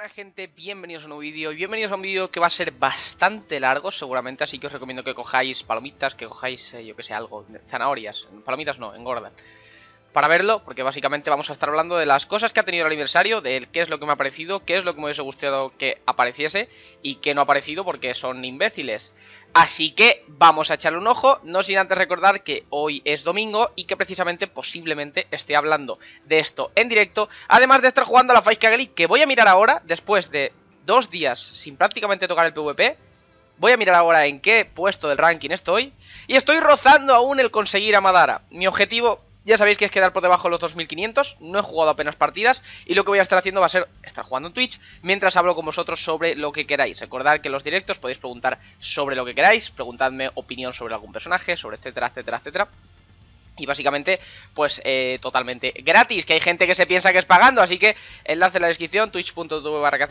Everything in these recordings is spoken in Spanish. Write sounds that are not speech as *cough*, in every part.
Hola gente, bienvenidos a un nuevo vídeo, bienvenidos a un vídeo que va a ser bastante largo seguramente, así que os recomiendo que cojáis palomitas, que cojáis, eh, yo que sé, algo, zanahorias, palomitas no, engordan, para verlo, porque básicamente vamos a estar hablando de las cosas que ha tenido el aniversario, de qué es lo que me ha parecido, qué es lo que me hubiese gustado que apareciese y qué no ha aparecido porque son imbéciles. Así que vamos a echarle un ojo, no sin antes recordar que hoy es domingo y que precisamente posiblemente esté hablando de esto en directo, además de estar jugando a la Fight Kageli, que voy a mirar ahora, después de dos días sin prácticamente tocar el PvP, Voy a mirar ahora en qué puesto del ranking estoy. Y estoy rozando aún el conseguir a Madara. Mi objetivo ya sabéis que es quedar por debajo de los 2500, no he jugado apenas partidas y lo que voy a estar haciendo va a ser estar jugando en Twitch mientras hablo con vosotros sobre lo que queráis. Recordad que en los directos podéis preguntar sobre lo que queráis, preguntadme opinión sobre algún personaje, sobre etcétera, etcétera, etcétera. Y básicamente, pues eh, totalmente gratis, que hay gente que se piensa que es pagando, así que enlace en la descripción, twitch.tv barra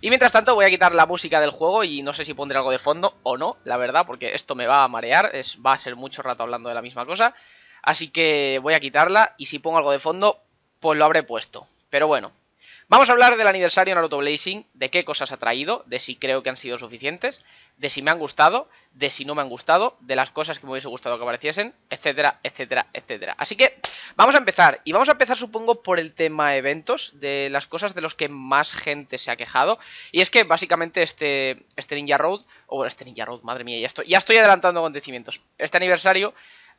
Y mientras tanto voy a quitar la música del juego y no sé si pondré algo de fondo o no, la verdad, porque esto me va a marear, es, va a ser mucho rato hablando de la misma cosa. Así que voy a quitarla y si pongo algo de fondo, pues lo habré puesto. Pero bueno, vamos a hablar del aniversario Naruto Blazing, de qué cosas ha traído, de si creo que han sido suficientes, de si me han gustado, de si no me han gustado, de las cosas que me hubiese gustado que apareciesen, etcétera, etcétera, etcétera. Así que vamos a empezar, y vamos a empezar supongo por el tema eventos, de las cosas de los que más gente se ha quejado, y es que básicamente este, este Ninja Road, o este Ninja Road, madre mía, ya estoy, ya estoy adelantando acontecimientos, este aniversario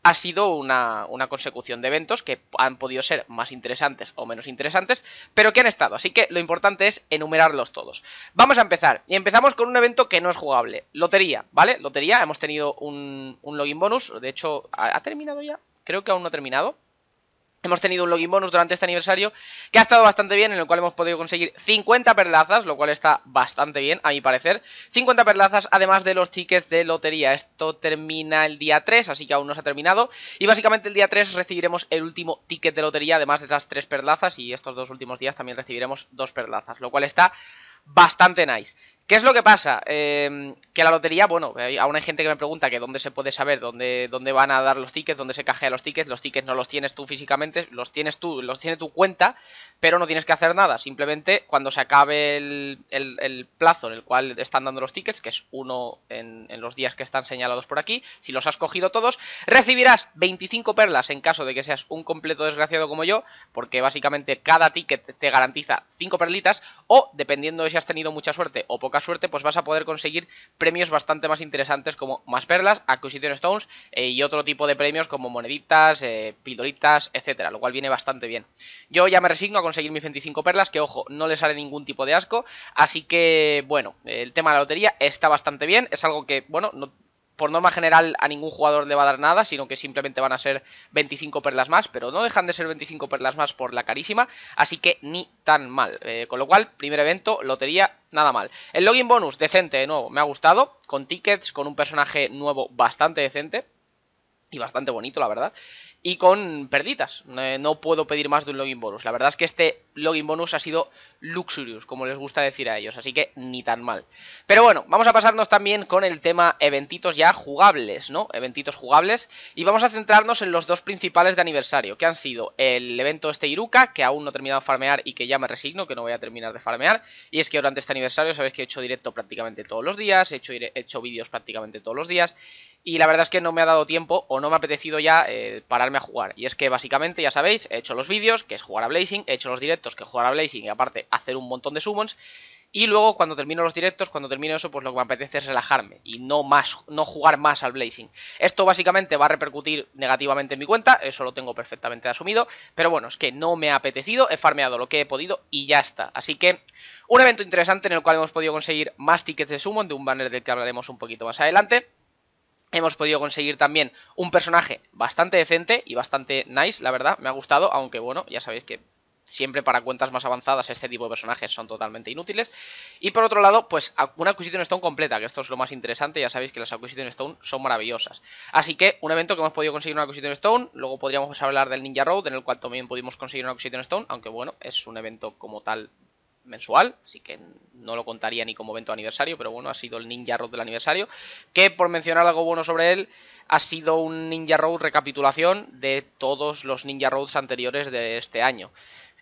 ha sido una, consecución de eventos que han podido ser más interesantes o menos interesantes, pero que han estado. Así que lo importante es enumerarlos todos. Vamos a empezar. Y empezamos con un evento que no es jugable. Lotería, ¿vale? Lotería, hemos tenido un, login bonus. De hecho, ¿ha terminado ya? Creo que aún no ha terminado. Hemos tenido un login bonus durante este aniversario que ha estado bastante bien, en el cual hemos podido conseguir 50 perlazas, lo cual está bastante bien, a mi parecer. 50 perlazas, además de los tickets de lotería. Esto termina el día 3, así que aún no se ha terminado. Y básicamente el día 3 recibiremos el último ticket de lotería, además de esas 3 perlazas. Y estos dos últimos días también recibiremos 2 perlazas, lo cual está bastante nice. ¿Qué es lo que pasa? Em, que la lotería, bueno, aún hay gente que me pregunta que dónde se puede saber dónde, dónde van a dar los tickets, dónde se cajea los tickets. Los tickets no los tienes tú físicamente, los tienes tú, los tiene tu cuenta, pero no tienes que hacer nada. Simplemente cuando se acabe el, plazo en el cual están dando los tickets, que es uno en, los días que están señalados por aquí, si los has cogido todos, recibirás 25 perlas en caso de que seas un completo desgraciado como yo, porque básicamente cada ticket te garantiza 5 perlitas, o dependiendo de si has tenido mucha suerte o poca suerte, pues vas a poder conseguir premios bastante más interesantes como más perlas, Acquisition Stones eh, y otro tipo de premios como moneditas, eh, etcétera, lo cual viene bastante bien. Yo ya me resigno a conseguir mis 25 perlas, que ojo, no les sale ningún tipo de asco, así que bueno, el tema de la lotería está bastante bien, es algo que, bueno, no por norma general a ningún jugador le va a dar nada, sino que simplemente van a ser 25 perlas más, pero no dejan de ser 25 perlas más por la carísima, así que ni tan mal. Eh, con lo cual, primer evento, lotería, nada mal. El login bonus, decente de nuevo, me ha gustado, con tickets, con un personaje nuevo bastante decente y bastante bonito, la verdad. Y con perditas, eh, no puedo pedir más de un login bonus. La verdad es que este login bonus ha sido luxurious, como les gusta decir a ellos, así que ni tan mal. Pero bueno, vamos a pasarnos también con el tema eventitos ya jugables, ¿no? Eventitos jugables, y vamos a centrarnos en los dos principales de aniversario, que han sido el evento este Iruka, que aún no he terminado de farmear y que ya me resigno, que no voy a terminar de farmear, y es que durante este aniversario sabéis que he hecho directo prácticamente todos los días, he hecho, he hecho vídeos prácticamente todos los días, y la verdad es que no me ha dado tiempo o no me ha apetecido ya eh, pararme a jugar. Y es que básicamente, ya sabéis, he hecho los vídeos, que es jugar a Blazing, he hecho los directos, que es jugar a Blazing y aparte hacer un montón de summons. Y luego cuando termino los directos, cuando termino eso, pues lo que me apetece es relajarme y no, más, no jugar más al Blazing. Esto básicamente va a repercutir negativamente en mi cuenta, eso lo tengo perfectamente asumido, pero bueno, es que no me ha apetecido, he farmeado lo que he podido y ya está. Así que un evento interesante en el cual hemos podido conseguir más tickets de summon, de un banner del que hablaremos un poquito más adelante. Hemos podido conseguir también un personaje bastante decente y bastante nice, la verdad, me ha gustado, aunque bueno, ya sabéis que siempre para cuentas más avanzadas este tipo de personajes son totalmente inútiles. Y por otro lado, pues una Acquisition Stone completa, que esto es lo más interesante, ya sabéis que las Acquisition Stone son maravillosas. Así que un evento que hemos podido conseguir una Acquisition Stone, luego podríamos hablar del Ninja Road, en el cual también pudimos conseguir una Acquisition Stone, aunque bueno, es un evento como tal mensual, así que no lo contaría ni como evento aniversario, pero bueno, ha sido el Ninja Road del aniversario, que por mencionar algo bueno sobre él, ha sido un Ninja Road recapitulación de todos los Ninja Roads anteriores de este año.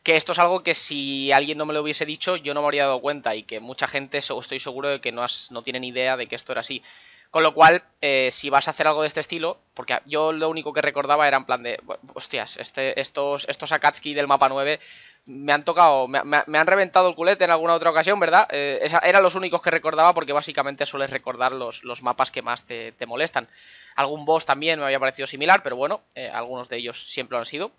Que esto es algo que si alguien no me lo hubiese dicho, yo no me habría dado cuenta y que mucha gente, estoy seguro de que no, no tiene tienen idea de que esto era así. Con lo cual, eh, si vas a hacer algo de este estilo, porque yo lo único que recordaba era en plan de, hostias, este, estos, estos Akatsuki del mapa 9 me han tocado, me, han reventado el culete en alguna otra ocasión, ¿verdad? Eh, eran los únicos que recordaba porque básicamente sueles recordar los, mapas que más te, molestan. Algún boss también me había parecido similar, pero bueno, eh, algunos de ellos siempre lo han sido.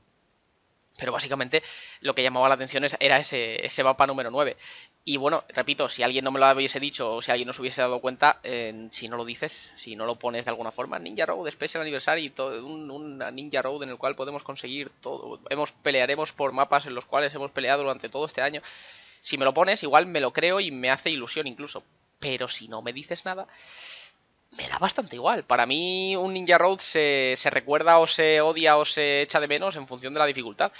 Pero básicamente lo que llamaba la atención era ese, ese mapa número 9. Y bueno, repito, si alguien no me lo hubiese dicho o si alguien no se hubiese dado cuenta, eh, si no lo dices, si no lo pones de alguna forma, Ninja Road, aniversario Anniversary, todo, un, una Ninja Road en el cual podemos conseguir todo, hemos pelearemos por mapas en los cuales hemos peleado durante todo este año. Si me lo pones, igual me lo creo y me hace ilusión incluso. Pero si no me dices nada, me da bastante igual. Para mí, un Ninja Road se, recuerda o se odia o se echa de menos en función de la dificultad.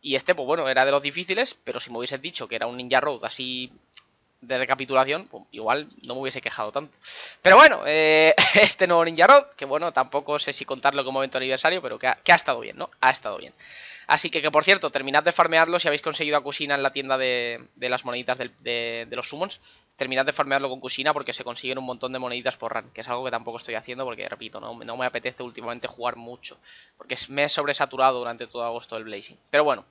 Y este, pues bueno, era de los difíciles, pero si me hubieses dicho que era un Ninja Road así de recapitulación, pues igual no me hubiese quejado tanto. Pero bueno, eh, *laughs* este nuevo Ninja Road, que bueno, tampoco sé si contarlo como evento aniversario, pero que ha estado bien, ¿no? Ha estado bien. Así que, que por cierto, terminad de farmearlo si habéis conseguido a cocina en la tienda de, las moneditas de, los summons. Terminad de farmearlo con Cusina porque se consiguen un montón de moneditas por run, que es algo que tampoco estoy haciendo porque, repito, no, me apetece últimamente jugar mucho, porque me he sobresaturado durante todo agosto del Blazing. Pero bueno,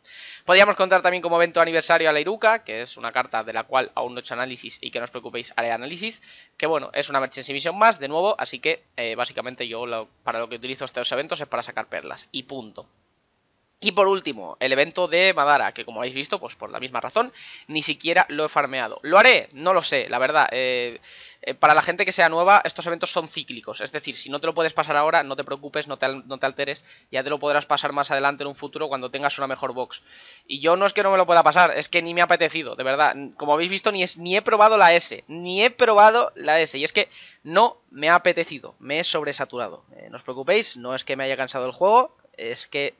podríamos contar también como evento aniversario a la Iruka, que es una carta de la cual aún no he hecho análisis y que no os preocupéis, haré análisis, que bueno, es una Merchant Mission más, de nuevo, así que eh, básicamente yo lo, para lo que utilizo estos eventos es para sacar perlas, y punto. Y por último, el evento de Madara, que como habéis visto, pues por la misma razón, ni siquiera lo he farmeado. ¿Lo haré? No lo sé, la verdad. Eh, eh, para la gente que sea nueva, estos eventos son cíclicos. Es decir, si no te lo puedes pasar ahora, no te preocupes, no te, no te, alteres. Ya te lo podrás pasar más adelante en un futuro cuando tengas una mejor box. Y yo no es que no me lo pueda pasar, es que ni me ha apetecido, de verdad. Como habéis visto, ni, es, ni he probado la S. Ni he probado la S. Y es que no me ha apetecido, me he sobresaturado. Eh, no os preocupéis, no es que me haya cansado el juego, es que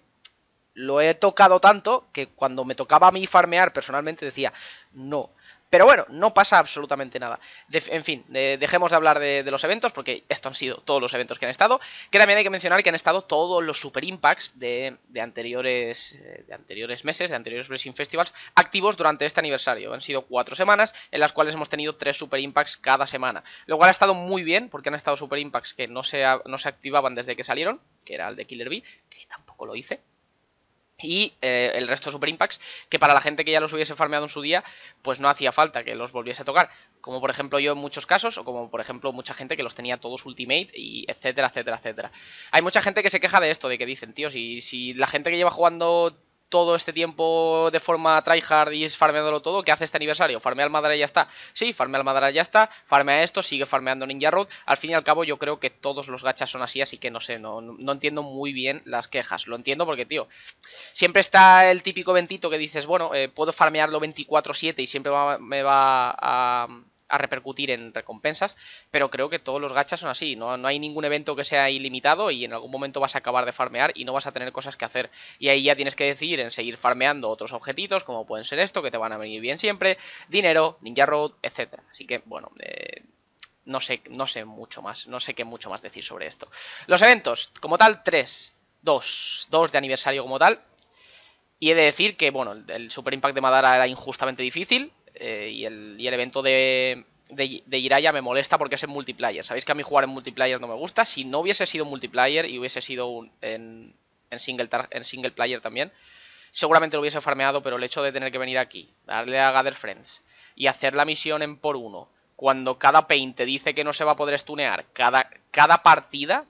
lo he tocado tanto que cuando me tocaba a mí farmear personalmente decía, no. Pero bueno, no pasa absolutamente nada. en fin, dejemos de hablar de, los eventos, porque estos han sido todos los eventos que han estado. Que también hay que mencionar que han estado todos los super impacts de, anteriores, eh, de anteriores meses, de anteriores Blessing Festivals, activos durante este aniversario. Han sido cuatro semanas, en las cuales hemos tenido tres super impacts cada semana. Lo cual ha estado muy bien, porque han estado super impacts que no se, no se activaban desde que salieron, que era el de Killer Bee, que tampoco lo hice, y eh, el resto de Super Impacts, que para la gente que ya los hubiese farmeado en su día, pues no hacía falta que los volviese a tocar. Como por ejemplo yo en muchos casos, o como por ejemplo mucha gente que los tenía todos Ultimate, y etcétera, etcétera, etcétera. Hay mucha gente que se queja de esto, de que dicen, tío, si, si la gente que lleva jugando todo este tiempo de forma tryhard y farmeándolo todo, ¿qué hace este aniversario? Farmea al Madara y ya está. Sí, farmea al Madara y ya está, farmea esto, sigue farmeando Ninja Road. Al fin y al cabo yo creo que todos los gachas son así, así que no sé, no, entiendo muy bien las quejas. Lo entiendo porque, tío, siempre está el típico ventito que dices, bueno, eh, puedo farmearlo 24-7 y siempre me va a a repercutir en recompensas, pero creo que todos los gachas son así, ¿no? no hay ningún evento que sea ilimitado y en algún momento vas a acabar de farmear y no vas a tener cosas que hacer. Y ahí ya tienes que decidir en seguir farmeando otros objetitos, como pueden ser esto, que te van a venir bien siempre, dinero, Ninja Road, etc. Así que, bueno, eh, no, sé, no sé mucho más, no sé qué mucho más decir sobre esto. Los eventos, como tal, 3, 2 2 de aniversario como tal. Y he de decir que, bueno, el Super Impact de Madara era injustamente difícil, eh, y, el, evento de, de, me molesta porque es en multiplayer. Sabéis que a mí jugar en multiplayer no me gusta. Si no hubiese sido multiplayer y hubiese sido un, en, single en single player también, seguramente lo hubiese farmeado, pero el hecho de tener que venir aquí, darle a Gather Friends y hacer la misión en por uno, cuando cada paint te dice que no se va a poder stunear, cada, cada partida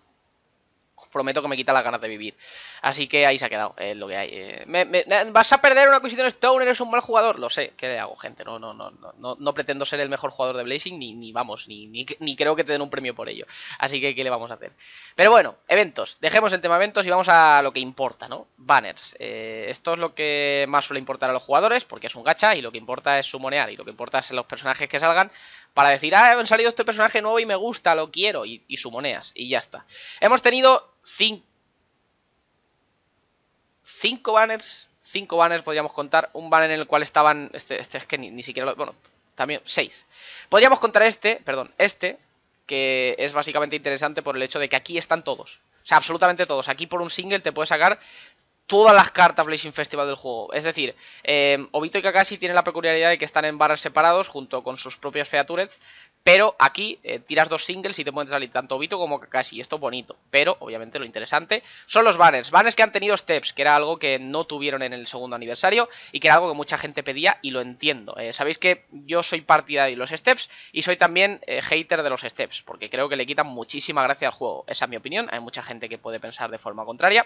prometo que me quita las ganas de vivir. Así que ahí se ha quedado, lo que hay. Eh, eh, vas a perder una Acquisition Stone, eres un mal jugador. Lo sé, ¿qué le hago, gente? No, no, no, no, no pretendo ser el mejor jugador de Blazing, ni, vamos, ni, ni, creo que te den un premio por ello. Así que, ¿qué le vamos a hacer? Pero bueno, eventos. Dejemos el tema eventos y vamos a lo que importa, ¿no? Banners. Eh, esto es lo que más suele importar a los jugadores, porque es un gacha y lo que importa es su sumonear y lo que importa es los personajes que salgan para decir, ah, han salido este personaje nuevo y me gusta, lo quiero, y, y sumoneas, y ya está. Hemos tenido cinco... Cinco banners, cinco banners podríamos contar, un banner en el cual estaban, este, este es que ni, ni siquiera lo, bueno, también seis. Podríamos contar este, perdón, este, que es básicamente interesante por el hecho de que aquí están todos. O sea, absolutamente todos. Aquí por un single te puedes sacar todas las cartas Blazing Festival del juego. Es decir, eh, Obito y Kakashi tienen la peculiaridad de que están en barras separados junto con sus propias features, pero aquí eh, tiras dos singles y te pueden salir tanto Obito como Kakashi. Esto es bonito, pero obviamente lo interesante son los banners. Banners que han tenido steps, que era algo que no tuvieron en el segundo aniversario y que era algo que mucha gente pedía y lo entiendo. Eh. Sabéis que yo soy partidario de los steps y soy también hater de los steps, porque creo que le quitan muchísima gracia al juego. Esa es mi opinión, hay mucha gente que puede pensar de forma contraria,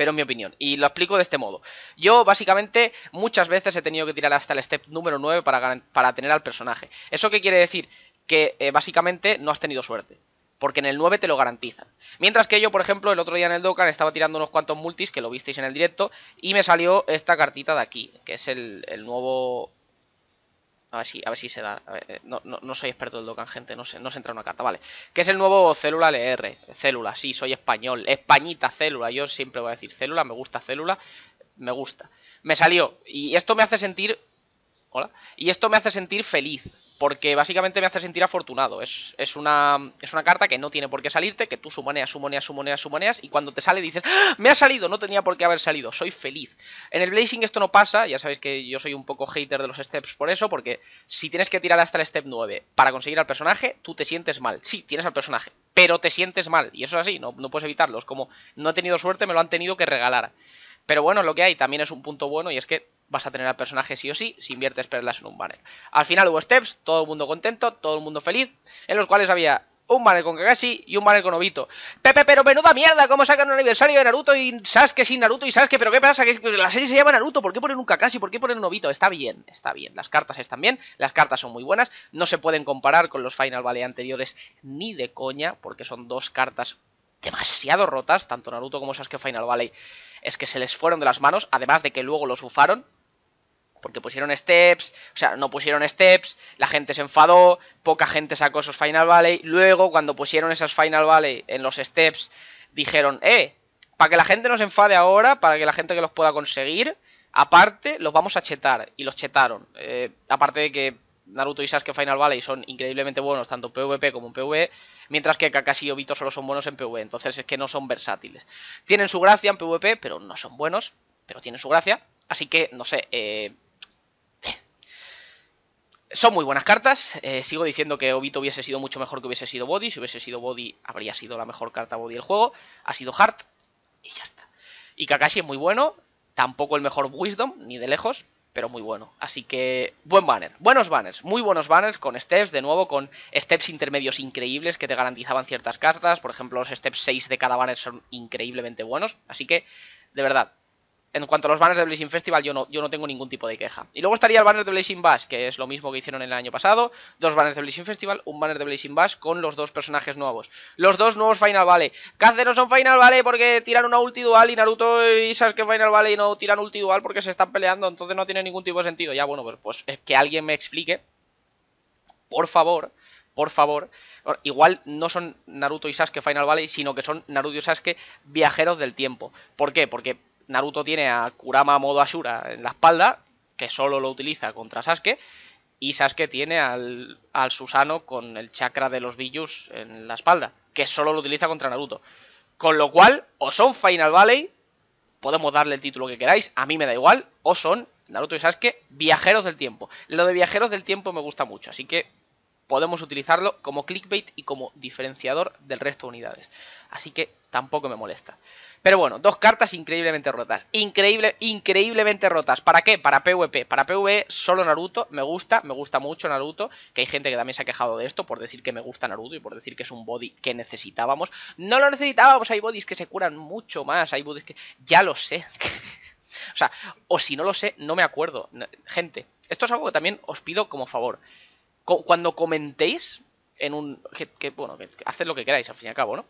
pero en mi opinión. Y lo explico de este modo. Yo básicamente muchas veces he tenido que tirar hasta el step número 9 para, para tener al personaje. ¿Eso qué quiere decir? Que eh, básicamente no has tenido suerte. Porque en el 9 te lo garantizan. Mientras que yo, por ejemplo, el otro día en el Dokkan estaba tirando unos cuantos multis, que lo visteis en el directo, y me salió esta cartita de aquí, que es el, el nuevo a ver si, a ver si se da. Eh, no, no, no, soy experto del Dokkan, gente. No se, no se entra una carta. Vale. ¿Qué es el nuevo Célula LR? Célula, sí, soy español. Españita, célula. Yo siempre voy a decir célula. Me gusta célula. Me gusta. Me salió. Y esto me hace sentir. Hola. Y esto me hace sentir feliz porque básicamente me hace sentir afortunado. Es, una, es una carta que no tiene por qué salirte, que tú sumoneas, sumoneas, sumoneas, sumoneas, y cuando te sale dices, ¡Ah! me ha salido, no tenía por qué haber salido, soy feliz. En el Blazing esto no pasa, ya sabéis que yo soy un poco hater de los steps por eso, porque si tienes que tirar hasta el step 9 para conseguir al personaje, tú te sientes mal. Sí, tienes al personaje, pero te sientes mal, y eso es así, no, no puedes evitarlo. Es como, no he tenido suerte, me lo han tenido que regalar. Pero bueno, lo que hay también es un punto bueno y es que vas a tener al personaje sí o sí si inviertes perlas en un banner. Al final hubo steps, todo el mundo contento, todo el mundo feliz, en los cuales había un banner con Kakashi y un banner con Obito. Pepe, pero menuda mierda, ¿cómo sacan un aniversario de Naruto y Sasuke sin Naruto y Sasuke? ¿Pero qué pasa? Que la serie se llama Naruto, ¿por qué ponen un Kakashi? ¿Por qué ponen un Obito? Está bien, está bien. Las cartas están bien, las cartas son muy buenas, no se pueden comparar con los Final Valley anteriores ni de coña, porque son dos cartas demasiado rotas, tanto Naruto como esas que Final Valley, es que se les fueron de las manos, además de que luego los bufaron, porque pusieron steps, o sea, no pusieron steps, la gente se enfadó, poca gente sacó esos Final Valley, luego cuando pusieron esas Final Valley en los steps, dijeron, eh, para que la gente no se enfade ahora, para que la gente que los pueda conseguir, aparte los vamos a chetar, y los chetaron, eh, aparte de que Naruto y Sasuke Final Valley son increíblemente buenos tanto en PvP como en PvE, mientras que Kakashi y Obito solo son buenos en PvE, entonces es que no son versátiles. Tienen su gracia en PvP, pero no son buenos, pero tienen su gracia, así que no sé, eh, Son muy buenas cartas. Eh, sigo diciendo que Obito hubiese sido mucho mejor que hubiese sido Body. Si hubiese sido Body, habría sido la mejor carta Body del juego. Ha sido Hart y ya está. Y Kakashi es muy bueno. Tampoco el mejor Wisdom, ni de lejos pero muy bueno. Así que buen banner, buenos banners, muy buenos banners con steps, de nuevo con steps intermedios increíbles que te garantizaban ciertas cartas, por ejemplo los steps 6 de cada banner son increíblemente buenos, así que de verdad, en cuanto a los banners de Blazing Festival, yo no, yo no tengo ningún tipo de queja. Y luego estaría el banner de Blazing Bash, que es lo mismo que hicieron el año pasado. Dos banners de Blazing Festival, un banner de Blazing Bash con los dos personajes nuevos. Los dos nuevos Final Vale. Cáncer no son Final Vale porque tiran una ulti dual y Naruto y Sasuke Final Vale y no tiran ulti dual porque se están peleando. Entonces no tiene ningún tipo de sentido. Ya, bueno, pues, pues eh, que alguien me explique. Por favor por favor. Igual no son Naruto y Sasuke Final vale, sino que son Naruto y Sasuke viajeros del tiempo. ¿Por qué? Porque Naruto tiene a Kurama modo Ashura en la espalda, que solo lo utiliza contra Sasuke, y Sasuke tiene al, al Susano con el chakra de los Bijus en la espalda, que solo lo utiliza contra Naruto. Con lo cual, o son Final Valley, podemos darle el título que queráis, a mí me da igual, o son Naruto y Sasuke, viajeros del tiempo. Lo de viajeros del tiempo me gusta mucho, así que podemos utilizarlo como clickbait y como diferenciador del resto de unidades. Así que tampoco me molesta. Pero bueno, dos cartas increíblemente rotas. Increíble, increíblemente rotas. ¿Para qué? Para PvP. Para PvE solo Naruto. Me gusta, me gusta mucho Naruto. Que hay gente que también se ha quejado de esto por decir que me gusta Naruto y por decir que es un body que necesitábamos. No lo necesitábamos. Hay bodies que se curan mucho más. Hay bodies que... Ya lo sé. *laughs* o sea, o si no lo sé, no me acuerdo. Gente, esto es algo que también os pido como favor cuando comentéis en un... Que, bueno, que, haced lo que queráis, al fin y al cabo, ¿no?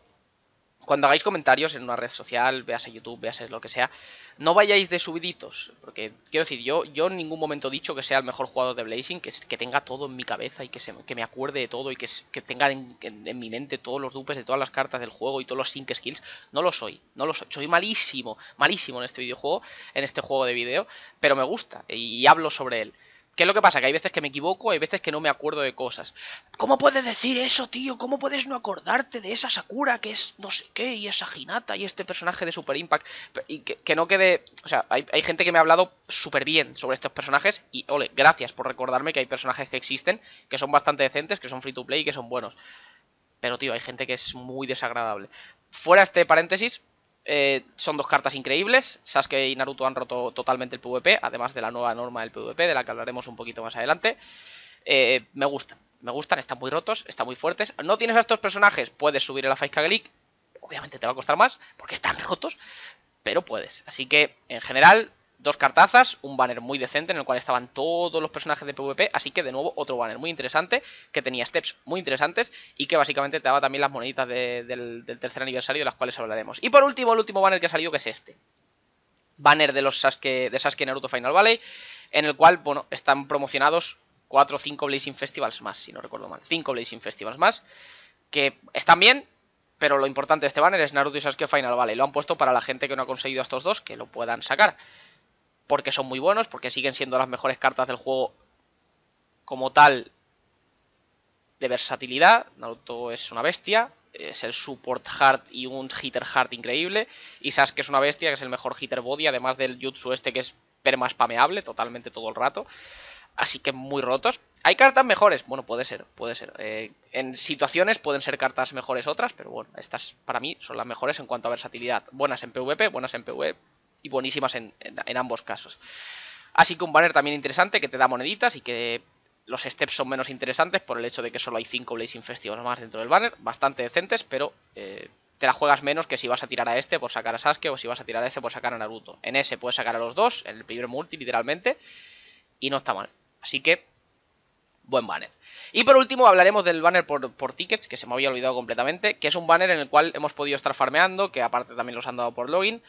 Cuando hagáis comentarios en una red social, veas a YouTube, veas lo que sea, no vayáis de subiditos. Porque quiero decir, yo, yo en ningún momento he dicho que sea el mejor jugador de Blazing, que, que tenga todo en mi cabeza y que, se, que me acuerde de todo y que, que tenga en, mi mente todos los dupes de todas las cartas del juego y todos los sync skills. No lo soy, no lo soy. Soy malísimo, malísimo en este videojuego, en este juego de video, pero me gusta y hablo sobre él. ¿Qué es lo que pasa? Que hay veces que me equivoco, hay veces que no me acuerdo de cosas. ¿Cómo puedes decir eso, tío? ¿Cómo puedes no acordarte de esa Sakura que es no sé qué y esa Hinata y este personaje de Super Impact? Y que, no quede... O sea, hay, hay gente que me ha hablado súper bien sobre estos personajes y, ole, gracias por recordarme que hay personajes que existen, que son bastante decentes, que son free to play y que son buenos. Pero, tío, hay gente que es muy desagradable. Fuera este paréntesis, eh, son dos cartas increíbles. Sasuke y Naruto han roto totalmente el PvP, además de la nueva norma del PvP, de la que hablaremos un poquito más adelante. Eh, me gustan, me gustan, están muy rotos, están muy fuertes. No tienes a estos personajes, puedes subir a la Fight Obviamente te va a costar más, porque están rotos, pero puedes. Así que, en general, Dos cartazas, un banner muy decente en el cual estaban todos los personajes de PvP, así que de nuevo otro banner muy interesante, que tenía steps muy interesantes y que básicamente te daba también las moneditas del, tercer aniversario de las cuales hablaremos. Y por último, el último banner que ha salido que es este. Banner de los Sasuke, de Sasuke Naruto Final Valley, en el cual, bueno, están promocionados 4 o 5 Blazing Festivals más, si no recuerdo mal. 5 Blazing Festivals más, que están bien, pero lo importante de este banner es Naruto y Sasuke Final Valley. Lo han puesto para la gente que no ha conseguido estos dos, que lo puedan sacar porque son muy buenos, porque siguen siendo las mejores cartas del juego como tal de versatilidad. Naruto es una bestia, es el support heart y un hitter heart increíble. Y Sasuke es una bestia, que es el mejor hitter body, además del jutsu este que es perma spameable totalmente todo el rato. Así que muy rotos. ¿Hay cartas mejores? Bueno, puede ser, puede ser. Eh, en situaciones pueden ser cartas mejores otras, pero bueno, estas para mí son las mejores en cuanto a versatilidad. Buenas en PvP, buenas en pvp y buenísimas en, ambos casos. Así que un banner también interesante que te da moneditas y que los steps son menos interesantes por el hecho de que solo hay 5 Blazing Festivals más dentro del banner, bastante decentes, pero eh, te la juegas menos que si vas a tirar a este por sacar a Sasuke o si vas a tirar a este por sacar a Naruto. En ese puedes sacar a los dos, en el primer multi literalmente, y no está mal. Así que, buen banner. Y por último hablaremos del banner por, por, tickets, que se me había olvidado completamente, que es un banner en el cual hemos podido estar farmeando, que aparte también los han dado por login,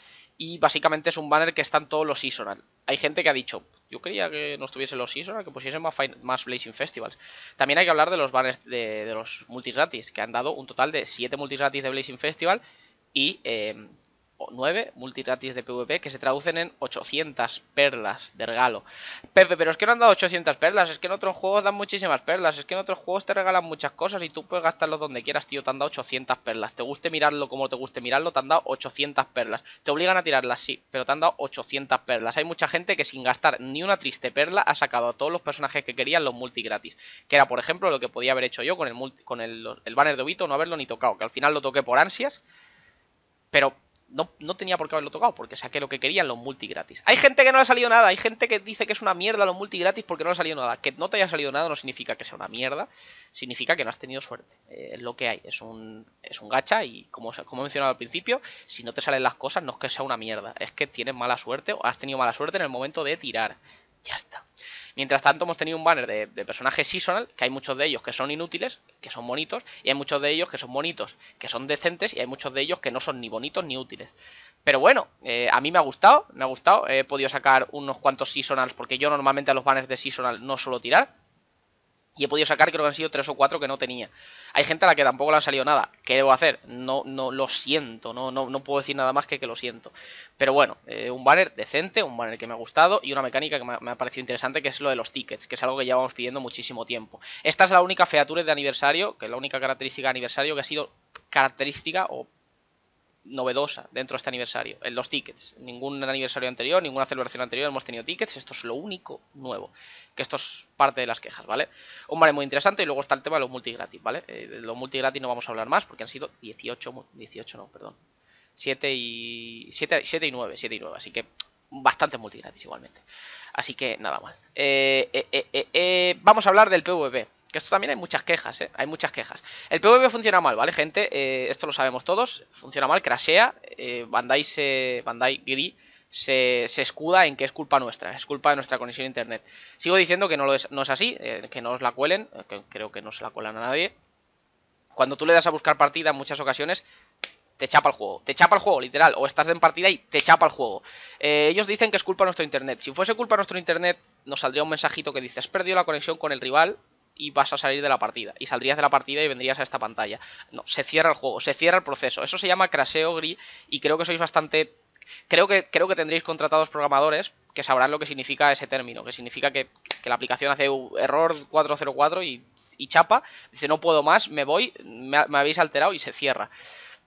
y básicamente es un banner que está en todos los seasonal. Hay gente que ha dicho, yo quería que no estuviese los seasonal, que pusiesen más, Blazing Festivals. También hay que hablar de los banners de, los multis gratis, que han dado un total de 7 multis gratis de Blazing Festival y eh, 9 multigratis de PvP que se traducen en 800 perlas de regalo. Pepe, pero es que no han dado 800 perlas, es que en otros juegos dan muchísimas perlas, es que en otros juegos te regalan muchas cosas y tú puedes gastarlos donde quieras, tío, te han dado 800 perlas. Te guste mirarlo como te guste mirarlo, te han dado 800 perlas. Te obligan a tirarlas, sí, pero te han dado 800 perlas. Hay mucha gente que sin gastar ni una triste perla ha sacado a todos los personajes que querían los multigratis, que era por ejemplo lo que podía haber hecho yo con el, con el, el banner de Obito, no haberlo ni tocado, que al final lo toqué por ansias. Pero no, tenía por qué haberlo tocado, porque saqué lo que querían los multi gratis. Hay gente que no le ha salido nada, hay gente que dice que es una mierda los multi gratis porque no le ha salido nada. Que no te haya salido nada no significa que sea una mierda, significa que no has tenido suerte. Eh, es lo que hay, es un, es un gacha y como, como he mencionado al principio, si no te salen las cosas no es que sea una mierda, es que tienes mala suerte o has tenido mala suerte en el momento de tirar. Ya está. Mientras tanto, hemos tenido un banner de, personajes seasonal, que hay muchos de ellos que son inútiles, que son bonitos, y hay muchos de ellos que son bonitos, que son decentes, y hay muchos de ellos que no son ni bonitos ni útiles. Pero bueno, eh, a mí me ha gustado, me ha gustado. He podido sacar unos cuantos seasonals, porque yo normalmente a los banners de seasonal no suelo tirar y he podido sacar, creo que han sido tres o cuatro que no tenía. Hay gente a la que tampoco le ha salido nada. ¿Qué debo hacer? No, no lo siento, no, no, no puedo decir nada más que que lo siento. Pero bueno, eh, un banner decente, un banner que me ha gustado y una mecánica que me ha, parecido interesante, que es lo de los tickets, que es algo que llevamos pidiendo muchísimo tiempo. Esta es la única feature de aniversario, que es la única característica de aniversario que ha sido característica o novedosa dentro de este aniversario, en los tickets. Ningún aniversario anterior, ninguna celebración anterior hemos tenido tickets, esto es lo único nuevo, que esto es parte de las quejas, ¿vale? Un vale muy interesante y luego está el tema de los multigratis, ¿vale? Eh, de los multigratis no vamos a hablar más porque han sido 18, 18 no, perdón, 7 y, 7, y 9, 7 y 9, así que bastante multigratis igualmente. Así que nada mal. Eh, eh, vamos a hablar del PvP. Que esto también hay muchas quejas, ¿eh? Hay muchas quejas. El PvP funciona mal, ¿vale, gente? Eh, esto lo sabemos todos. Funciona mal, crashea. Eh, Bandai se... Bandai Giri se, escuda en que es culpa nuestra, es culpa de nuestra conexión a internet. Sigo diciendo que no, es, no es así, eh, que no os la cuelen, creo que no se la cuelan a nadie. Cuando tú le das a buscar partida en muchas ocasiones, te chapa el juego, te chapa el juego, literal, o estás en partida y te chapa el juego. ellos dicen que es culpa de nuestro internet. Si fuese culpa de nuestro internet, nos saldría un mensajito que dice, has perdido la conexión con el rival, y vas a salir de la partida. Y saldrías de la partida y vendrías a esta pantalla. No, se cierra el juego, se cierra el proceso. Eso se llama craseo gris y creo que sois bastante... Creo que, creo que tendréis contratados programadores que sabrán lo que significa ese término, que significa que, que la aplicación hace error 404 y, y, chapa, dice no puedo más, me voy, me, me habéis alterado y se cierra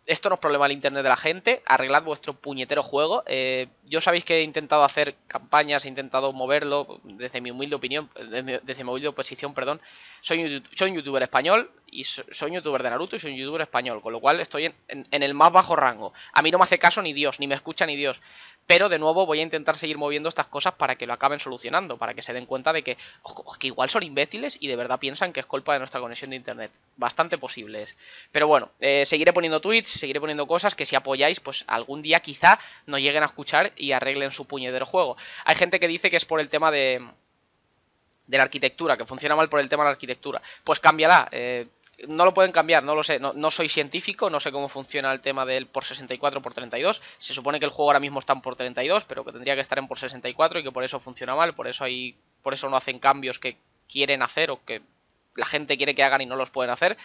esto no es problema del internet de la gente, arreglad vuestro puñetero juego. Eh, yo sabéis que he intentado hacer campañas, he intentado moverlo, desde mi humilde opinión, desde, mi, humilde posición, perdón. Soy, soy un youtuber español y soy un youtuber de Naruto y soy un youtuber español, con lo cual estoy en, el más bajo rango. A mí no me hace caso ni Dios, ni me escucha ni Dios. Pero de nuevo voy a intentar seguir moviendo estas cosas para que lo acaben solucionando, para que se den cuenta de que, igual son imbéciles y de verdad piensan que es culpa de nuestra conexión de internet. Bastante posible es. Pero bueno, eh, seguiré poniendo tweets, seguiré poniendo cosas que si apoyáis, pues algún día quizá nos lleguen a escuchar y arreglen su puñedero juego. Hay gente que dice que es por el tema de, de la arquitectura, que funciona mal por el tema de la arquitectura. Pues cámbiala. Eh, no lo pueden cambiar, no lo sé, no, soy científico, no sé cómo funciona el tema del por 64 por 32. Se supone que el juego ahora mismo está en por 32, pero que tendría que estar en por 64 y que por eso funciona mal, por eso por eso no hacen cambios que quieren hacer o que la gente quiere que hagan y no los pueden hacer.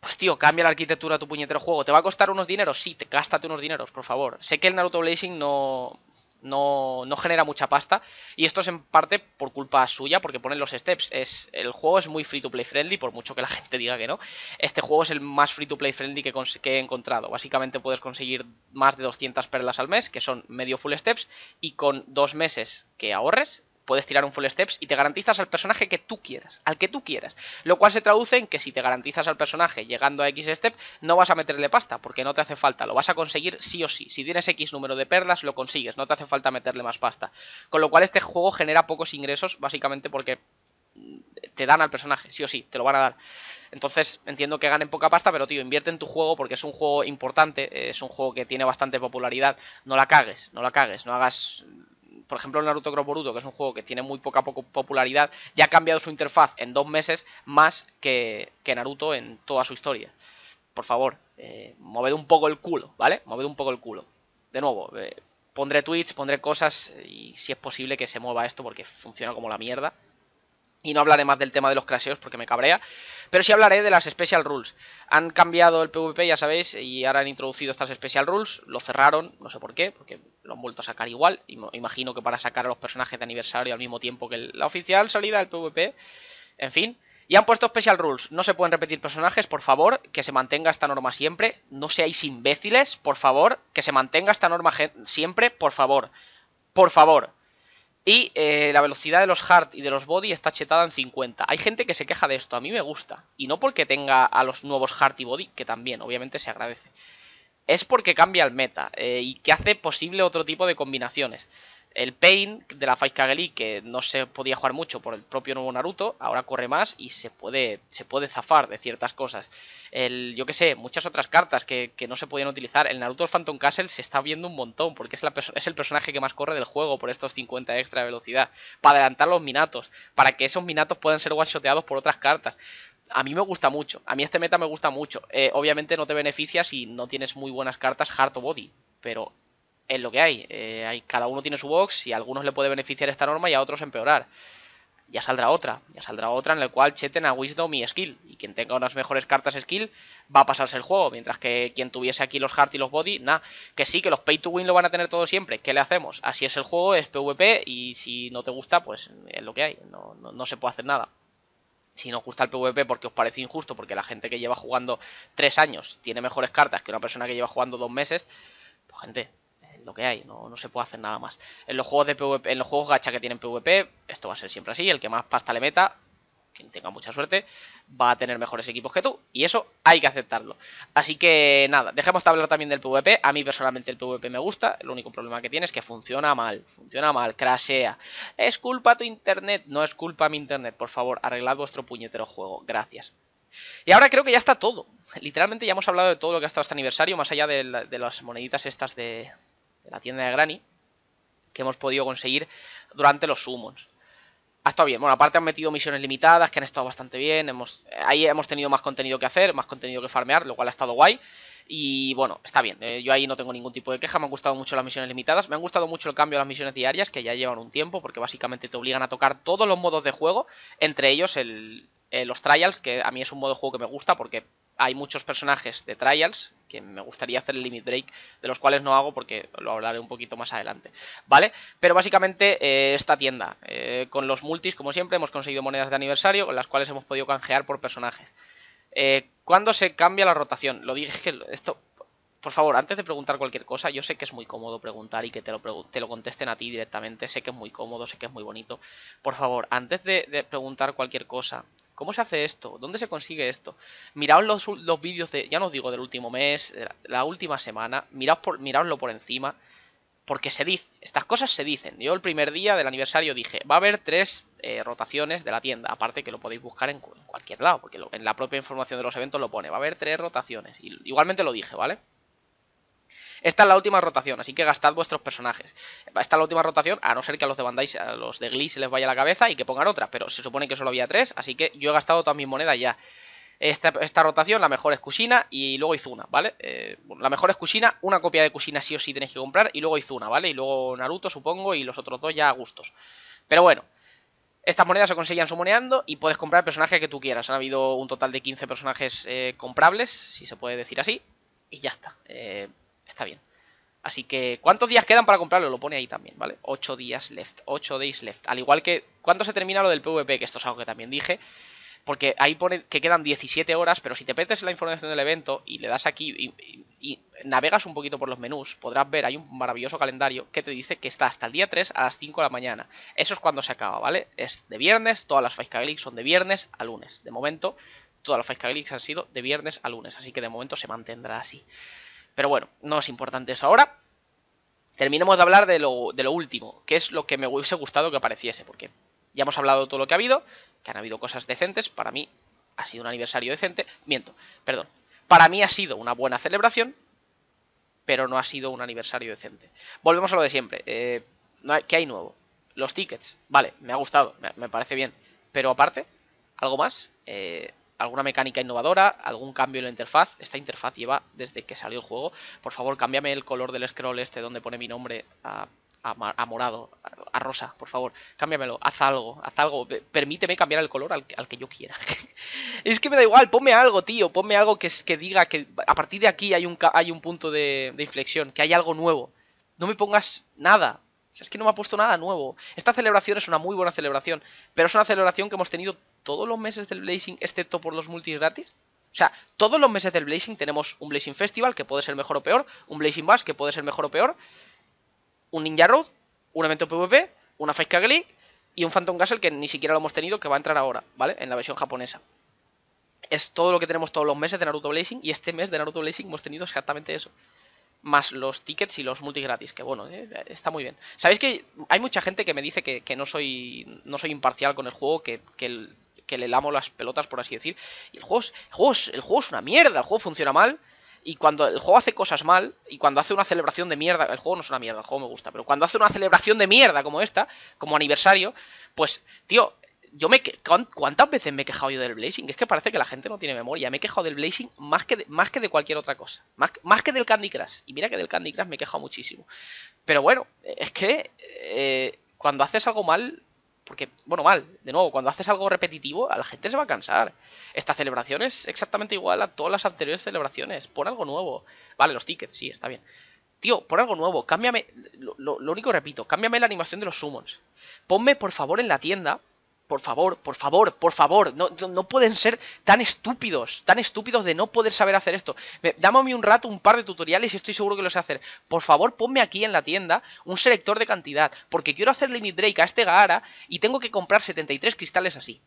Pues tío, cambia la arquitectura de tu puñetero juego. ¿Te va a costar unos dineros? Sí, te gástate unos dineros, por favor. Sé que el Naruto Blazing no no, genera mucha pasta. Y esto es en parte por culpa suya, porque ponen los steps. Es, el juego es muy free to play friendly, por mucho que la *laughs* gente diga que no. Este juego es el más free to play friendly que, que he encontrado. Básicamente puedes conseguir más de 200 perlas al mes, que son medio full steps, y con dos meses que ahorres, puedes tirar un full steps y te garantizas al personaje que tú quieras, al que tú quieras. Lo cual se traduce en que si te garantizas al personaje llegando a X step, no vas a meterle pasta, porque no te hace falta, lo vas a conseguir sí o sí. Si tienes X número de perlas, lo consigues, no te hace falta meterle más pasta. Con lo cual este juego genera pocos ingresos, básicamente porque te dan al personaje, sí o sí, te lo van a dar. Entonces entiendo que ganen poca pasta, pero tío, invierte en tu juego porque es un juego importante, es un juego que tiene bastante popularidad. No la cagues, no la cagues, no hagas por ejemplo, Naruto Cross que es un juego que tiene muy poca popularidad, ya ha cambiado su interfaz en dos meses más que, Naruto en toda su historia. Por favor, eh, moved un poco el culo, ¿vale? Moved un poco el culo. De nuevo, eh, pondré tweets, pondré cosas y si es posible que se mueva esto porque funciona como la mierda. Y no hablaré más del tema de los crasheos porque me cabrea. Pero sí hablaré de las Special Rules. Han cambiado el PvP, ya sabéis, y ahora han introducido estas Special Rules. Lo cerraron, no sé por qué, porque lo han vuelto a sacar igual. Imagino que para sacar a los personajes de aniversario al mismo tiempo que la oficial salida del PvP. En fin. Y han puesto Special Rules. No se pueden repetir personajes, por favor, que se mantenga esta norma siempre. No seáis imbéciles, por favor, que se mantenga esta norma siempre, por favor. Por favor. Y eh, la velocidad de los Heart y de los body está chetada en 50. Hay gente que se queja de esto, a mí me gusta. Y no porque tenga a los nuevos Heart y body, que también, obviamente se agradece. Es porque cambia el meta eh, y que hace posible otro tipo de combinaciones. El Pain de la Fight Kageli, que no se podía jugar mucho por el propio nuevo Naruto, ahora corre más y se puede, se puede zafar de ciertas cosas. El, yo que sé, muchas otras cartas que, no se podían utilizar. El Naruto Phantom Castle se está viendo un montón, porque es, la, es el personaje que más corre del juego por estos 50 extra de velocidad. Para adelantar los Minatos, para que esos Minatos puedan ser guachoteados por otras cartas a mí me gusta mucho. A mí este meta me gusta mucho. Eh, obviamente no te beneficia si no tienes muy buenas cartas Heart o Body. Pero es lo que hay. Eh, hay. Cada uno tiene su box y a algunos le puede beneficiar esta norma y a otros empeorar. Ya saldrá otra, ya saldrá otra en la cual cheten a Wisdom y Skill. Y quien tenga unas mejores cartas Skill va a pasarse el juego. Mientras que quien tuviese aquí los Heart y los Body, nada. Que sí, que los Pay to Win lo van a tener todo siempre. ¿Qué le hacemos? Así es el juego, es PvP y si no te gusta, pues es lo que hay. no, se puede hacer nada si no os gusta el PvP porque os parece injusto, porque la gente que lleva jugando Tres años tiene mejores cartas que una persona que lleva jugando dos meses, pues gente, lo que hay, no, no, se puede hacer nada más. En los juegos de PvP, en los juegos gacha que tienen PvP, esto va a ser siempre así, el que más pasta le meta, quien tenga mucha suerte, va a tener mejores equipos que tú, y eso hay que aceptarlo. Así que nada, dejemos de hablar también del PvP, a mí personalmente el PvP me gusta, el único problema que tiene es que funciona mal, funciona mal, crashea. Es culpa tu internet, no es culpa mi internet, por favor, arreglad vuestro puñetero juego, gracias. Y ahora creo que ya está todo. Literalmente ya hemos hablado de todo lo que ha estado este aniversario, más allá de las moneditas estas de, de la tienda de Granny, que hemos podido conseguir durante los summons. Ha estado bien, bueno, aparte han metido misiones limitadas que han estado bastante bien, hemos, eh, ahí hemos tenido más contenido que hacer, más contenido que farmear, lo cual ha estado guay. Y bueno, está bien, eh, yo ahí no tengo ningún tipo de queja, me han gustado mucho las misiones limitadas, me han gustado mucho el cambio de las misiones diarias, que ya llevan un tiempo, porque básicamente te obligan a tocar todos los modos de juego, entre ellos el, eh, los trials, que a mí es un modo de juego que me gusta porque hay muchos personajes de Trials que me gustaría hacer el Limit Break, de los cuales no hago porque lo hablaré un poquito más adelante, ¿vale? Pero básicamente eh, esta tienda, eh, con los multis, como siempre, hemos conseguido monedas de aniversario con las cuales hemos podido canjear por personajes. Eh, ¿Cuándo se cambia la rotación? Lo dije que esto... Por favor, antes de preguntar cualquier cosa, yo sé que es muy cómodo preguntar y que te lo, lo contesten a ti directamente, sé que es muy cómodo, sé que es muy bonito. Por favor, antes de preguntar cualquier cosa ¿Cómo se hace esto? ¿Dónde se consigue esto? Mirad los, los vídeos de, ya no os digo del último mes, la, última semana, Mirad por, por encima, porque se dice, estas cosas se dicen. Yo el primer día del aniversario dije, va a haber tres eh, rotaciones de la tienda, aparte que lo podéis buscar en, cualquier lado, porque en la propia información de los eventos lo pone, va a haber tres rotaciones, y igualmente lo dije, ¿vale? Esta es la última rotación, así que gastad vuestros personajes. Esta es la última rotación, a no ser que a los de a los de Glee se les vaya la cabeza y que pongan otra, pero se supone que solo había tres, así que yo he gastado todas mis monedas ya. Esta, rotación, la mejor es Cusina y luego Izuna, ¿vale? Eh, la mejor es Cusina, una copia de Cusina sí o sí tenéis que comprar y luego Izuna, ¿vale? Y luego Naruto, supongo, y los otros dos ya a gustos. Pero bueno, estas monedas se conseguían sumoneando y puedes comprar el personaje que tú quieras. Han habido un total de 15 personajes eh, comprables, si se puede decir así, y ya está. Eh, Está bien. Así que, ¿cuántos días quedan para comprarlo? Lo pone ahí también, ¿vale? 8 días left, 8 days left. Al igual que, ¿cuándo se termina lo del PvP? Que esto es algo que también dije. Porque ahí pone que quedan 17 horas, pero si te petes la información del evento y le das aquí y, navegas un poquito por los menús, podrás ver, hay un maravilloso calendario que te dice que está hasta el día 3 a las 5 de la mañana. Eso es cuando se acaba, ¿vale? Es de viernes, todas las Fight son de viernes a lunes. De momento, todas las Fight Leagues han sido de viernes a lunes, así que de momento se mantendrá así. Pero bueno, no es importante eso ahora. Terminemos de hablar de lo, de lo último, que es lo que me hubiese gustado que apareciese, porque ya hemos hablado de todo lo que ha habido, que han habido cosas decentes, para mí ha sido un aniversario decente, miento, perdón, para mí ha sido una buena celebración, pero no ha sido un aniversario decente. Volvemos a lo de siempre, eh, ¿qué hay nuevo? Los tickets, vale, me ha gustado, me, parece bien, pero aparte, algo más, eh, alguna mecánica innovadora, algún cambio en la interfaz. Esta interfaz lleva desde que salió el juego. Por favor, cámbiame el color del scroll este donde pone mi nombre a, a, morado, a, rosa, por favor. Cámbiamelo, haz algo, haz algo. Permíteme cambiar el color al, que yo quiera. *laughs* es que me da igual, ponme algo, tío. Ponme algo que, que diga que a partir de aquí hay un, hay un punto de, inflexión, que hay algo nuevo. No me pongas nada, es que no me ha puesto nada nuevo. Esta celebración es una muy buena celebración, pero es una celebración que hemos tenido todos los meses del Blazing, excepto por los multis gratis. O sea, todos los meses del Blazing tenemos un Blazing Festival, que puede ser mejor o peor, un Blazing Bash, que puede ser mejor o peor, un Ninja Road, un evento PvP, una Fight League y un Phantom Castle que ni siquiera lo hemos tenido, que va a entrar ahora, ¿vale? En la versión japonesa. Es todo lo que tenemos todos los meses de Naruto Blazing y este mes de Naruto Blazing hemos tenido exactamente eso. Más los tickets y los multis gratis, que bueno, eh, está muy bien. Sabéis que hay mucha gente que me dice que, no, soy, no soy imparcial con el juego, que, que el, que le lamo las pelotas, por así decir. Y el juego, es, el, juego es, una mierda, el juego funciona mal. Y cuando el juego hace cosas mal, y cuando hace una celebración de mierda, el juego no es una mierda, el juego me gusta, pero cuando hace una celebración de mierda como esta, como aniversario, pues, tío, yo me cuántas veces me he quejado yo del Blazing, es que parece que la gente no tiene memoria, me he quejado del Blazing más que de, más que de cualquier otra cosa, más, más, que del Candy Crush, y mira que del Candy Crush me he quejado muchísimo. Pero bueno, es que eh, cuando haces algo mal, porque, bueno, mal, de nuevo, cuando haces algo repetitivo, a la gente se va a cansar. Esta celebración es exactamente igual a todas las anteriores celebraciones. Pon algo nuevo. Vale, los tickets, sí, está bien. Tío, pon algo nuevo, cámbiame. Lo, único repito, cámbiame la animación de los summons. Ponme, por favor, en la tienda por favor, por favor, por favor, no, no, pueden ser tan estúpidos, tan estúpidos de no poder saber hacer esto. Me, un rato un par de tutoriales y estoy seguro que lo sé hacer. Por favor, ponme aquí en la tienda un selector de cantidad, porque quiero hacer limit break a este Gaara y tengo que comprar 73 cristales así.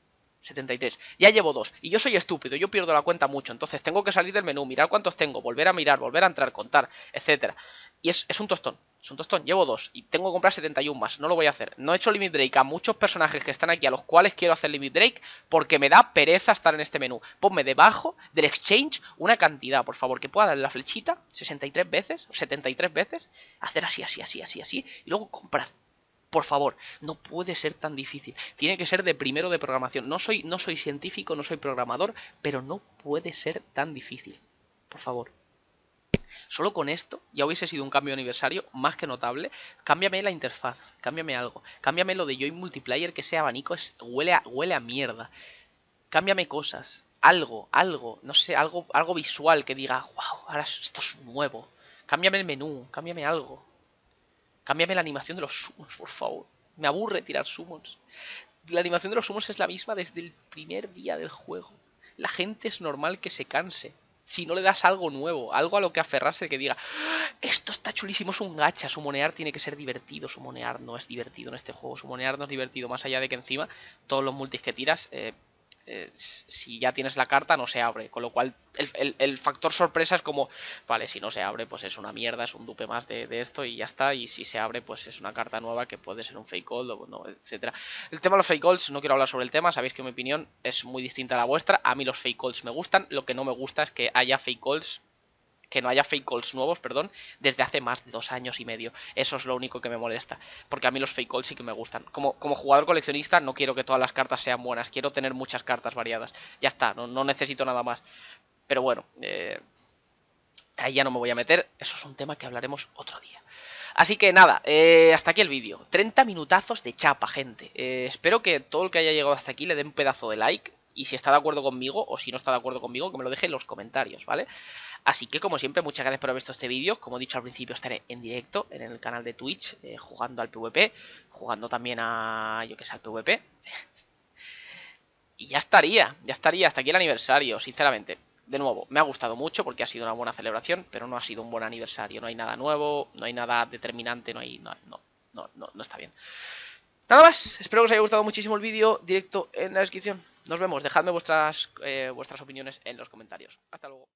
73. Ya llevo dos. Y yo soy estúpido, yo pierdo la cuenta mucho. Entonces tengo que salir del menú, mirar cuántos tengo, volver a mirar, volver a entrar, contar, etcétera. Y es, es, un tostón, es un tostón. Llevo dos y tengo que comprar 71 más. No lo voy a hacer. No he hecho limit break a muchos personajes que están aquí a los cuales quiero hacer limit break porque me da pereza estar en este menú. Ponme debajo del exchange una cantidad, por favor, que pueda darle la flechita 63 veces, 73 veces, hacer así, así, así, así, así y luego comprar. Por favor, no puede ser tan difícil. Tiene que ser de primero de programación. No soy, no soy científico, no soy programador, pero no puede ser tan difícil. Por favor. Solo con esto ya hubiese sido un cambio de aniversario más que notable. Cámbiame la interfaz, cámbiame algo, cámbiame lo de Joy Multiplayer, que sea abanico huele, a, huele a mierda. Cámbiame cosas, algo, algo, no sé, algo, algo visual que diga, wow, ahora esto es nuevo. Cámbiame el menú, cámbiame algo. Cámbiame la animación de los summons, por favor. Me aburre tirar summons. La animación de los summons es la misma desde el primer día del juego. La gente es normal que se canse. Si no le das algo nuevo, algo a lo que aferrarse que diga, ah, esto está chulísimo, es un gacha, sumonear tiene que ser divertido, sumonear no es divertido en este juego, sumonear no es divertido, más allá de que encima todos los multis que tiras eh, eh, si ya tienes la carta no se abre. Con lo cual el, factor sorpresa es como, vale, si no se abre pues es una mierda, es un dupe más de, de, esto y ya está. Y si se abre pues es una carta nueva que puede ser un fake gold, o no, etc. El tema de los fake golds, no quiero hablar sobre el tema, sabéis que mi opinión es muy distinta a la vuestra. A mí los fake golds me gustan, lo que no me gusta es que haya fake golds que no haya fake calls nuevos, perdón, desde hace más de dos años y medio. Eso es lo único que me molesta, porque a mí los fake calls sí que me gustan. Como, como jugador coleccionista no quiero que todas las cartas sean buenas, quiero tener muchas cartas variadas. Ya está, no, necesito nada más. Pero bueno, eh, ahí ya no me voy a meter, eso es un tema que hablaremos otro día. Así que nada, eh, hasta aquí el vídeo. 30 minutazos de chapa, gente. Eh, espero que todo el que haya llegado hasta aquí le dé un pedazo de like. Y si está de acuerdo conmigo o si no está de acuerdo conmigo, que me lo deje en los comentarios, ¿vale? Así que como siempre, muchas gracias por haber visto este vídeo. Como he dicho al principio, estaré en directo en el canal de Twitch eh, jugando al PvP, jugando también a, yo que sé, al PvP. *laughs* y ya estaría, ya estaría, hasta aquí el aniversario, sinceramente. De nuevo, me ha gustado mucho porque ha sido una buena celebración, pero no ha sido un buen aniversario. No hay nada nuevo, no hay nada determinante, no hay... no, no, está bien. Nada más, espero que os haya gustado muchísimo el vídeo, directo en la descripción. Nos vemos, dejadme vuestras, eh, vuestras opiniones en los comentarios. Hasta luego.